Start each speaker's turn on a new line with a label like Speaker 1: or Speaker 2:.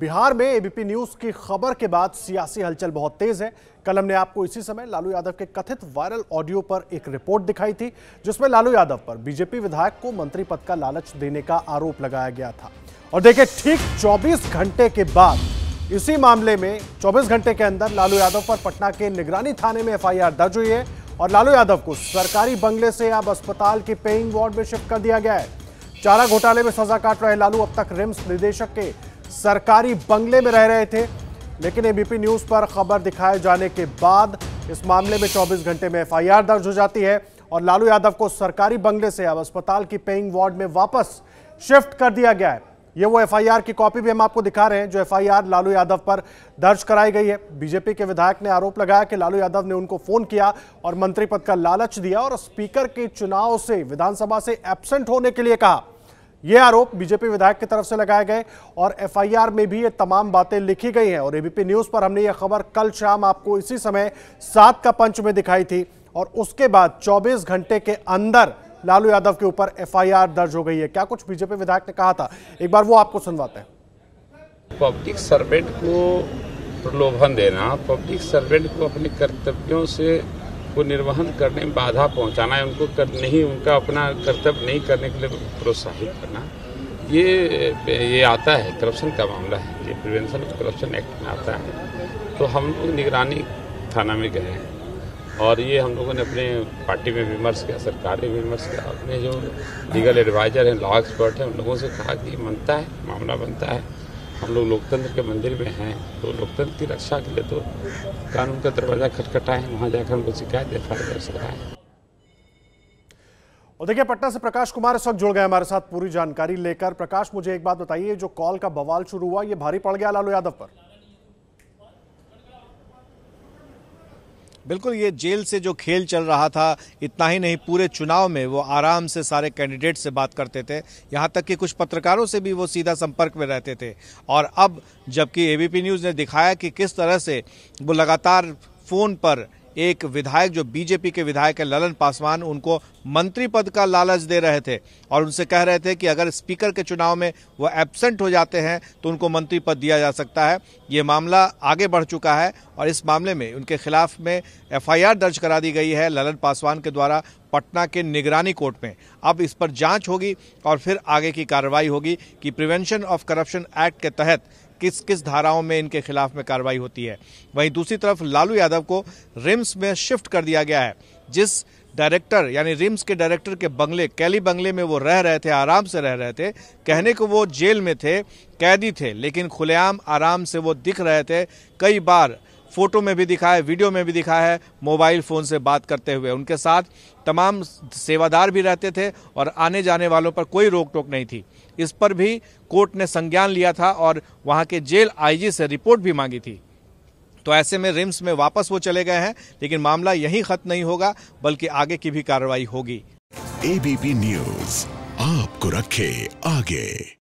Speaker 1: बिहार में ABP news की खबर के बाद सियासी हलचल बहुत तेज है कल हमने आपको इसी समय लालू यादव के कथित वायरल ऑडियो पर एक रिपोर्ट दिखाई थी जिसमें लालू यादव पर बीजेपी विधायक को मंत्री पद का लालच देने का आरोप लगाया गया था और देखिए ठीक 24 घंटे के बाद इसी मामले में 24 घंटे के अंदर लालू यादव पर पटना के निगरानी थाने में एफ दर्ज हुई है और लालू यादव को सरकारी बंगले से अब अस्पताल के पेइंग वार्ड में शिफ्ट कर दिया गया है चारा घोटाले में सजा काट रहे लालू अब तक रिम्स निदेशक के सरकारी बंगले में रह रहे थे लेकिन एबीपी न्यूज पर खबर दिखाए जाने के बाद इस मामले में 24 घंटे में एफआईआर दर्ज हो जाती है और लालू यादव को सरकारी बंगले से अब अस्पताल की पेइंग वार्ड में वापस शिफ्ट कर दिया गया है ये वो एफआईआर की कॉपी भी हम आपको दिखा रहे हैं जो एफआईआर लालू यादव पर दर्ज कराई गई है बीजेपी के विधायक ने आरोप लगाया कि लालू यादव ने उनको फोन किया और मंत्री पद का लालच दिया और स्पीकर के चुनाव से विधानसभा से एबसेंट होने के लिए कहा ये आरोप बीजेपी विधायक की तरफ से लगाए गए और एफआईआर में भी ये तमाम बातें लिखी गई हैं और एबीपी न्यूज पर हमने ये खबर कल शाम आपको इसी समय सात का पंच में दिखाई थी और उसके बाद 24 घंटे के अंदर लालू यादव के ऊपर एफआईआर दर्ज हो गई है क्या कुछ बीजेपी विधायक ने कहा था एक बार वो आपको सुनवाते हैं
Speaker 2: पब्लिक सर्वेंट को प्रलोभन देना पब्लिक सर्वेंट को अपने कर्तव्यों से को निर्वहन करने में बाधा पहुंचाना है उनको कर नहीं उनका अपना कर्तव्य नहीं करने के लिए प्रोत्साहित करना ये ये आता है करप्शन का मामला है ये प्रिवेंशन ऑफ करप्शन एक्ट में आता है तो हम लोग निगरानी थाना में गए हैं और ये हम लोगों ने अपने पार्टी में विमर्श किया सरकार में विमर्श किया अपने जो लीगल एडवाइज़र हैं लॉ एक्सपर्ट हैं उन लोगों से कहा कि बनता है मामला बनता है हम लोग लोकतंत्र के मंदिर में हैं तो लोकतंत्र की रक्षा के लिए तो कानून का दरवाज़ा है वहाँ जाकर हमको शिकायत एफ आई दर्ज कराएं
Speaker 1: और देखिए पटना से प्रकाश कुमार इस वक्त जुड़ गए हमारे साथ पूरी जानकारी लेकर प्रकाश मुझे एक बात बताइए जो कॉल का बवाल शुरू हुआ ये भारी पड़ गया लालू यादव पर
Speaker 3: बिल्कुल ये जेल से जो खेल चल रहा था इतना ही नहीं पूरे चुनाव में वो आराम से सारे कैंडिडेट से बात करते थे यहाँ तक कि कुछ पत्रकारों से भी वो सीधा संपर्क में रहते थे और अब जबकि एबीपी न्यूज़ ने दिखाया कि किस तरह से वो लगातार फ़ोन पर एक विधायक जो बीजेपी के विधायक है ललन पासवान उनको मंत्री पद का लालच दे रहे थे और उनसे कह रहे थे कि अगर स्पीकर के चुनाव में वो एबसेंट हो जाते हैं तो उनको मंत्री पद दिया जा सकता है ये मामला आगे बढ़ चुका है और इस मामले में उनके खिलाफ में एफआईआर दर्ज करा दी गई है ललन पासवान के द्वारा पटना के निगरानी कोर्ट में अब इस पर जांच होगी और फिर आगे की कार्रवाई होगी कि प्रिवेंशन ऑफ करप्शन एक्ट के तहत किस किस धाराओं में इनके खिलाफ में कार्रवाई होती है वहीं दूसरी तरफ लालू यादव को रिम्स में शिफ्ट कर दिया गया है जिस डायरेक्टर यानी रिम्स के डायरेक्टर के बंगले कैली बंगले में वो रह रहे थे आराम से रह रहे थे कहने को वो जेल में थे कैदी थे लेकिन खुलेआम आराम से वो दिख रहे थे कई बार फोटो में भी दिखा है वीडियो में भी दिखा है मोबाइल फ़ोन से बात करते हुए उनके साथ तमाम सेवादार भी रहते थे और आने जाने वालों पर कोई रोक टोक नहीं थी इस पर भी कोर्ट ने संज्ञान लिया था और वहाँ के जेल आईजी से रिपोर्ट भी मांगी थी तो ऐसे में रिम्स में वापस वो चले गए हैं लेकिन मामला यही खत्म नहीं होगा बल्कि आगे की भी कार्रवाई होगी एबीपी न्यूज आपको रखे आगे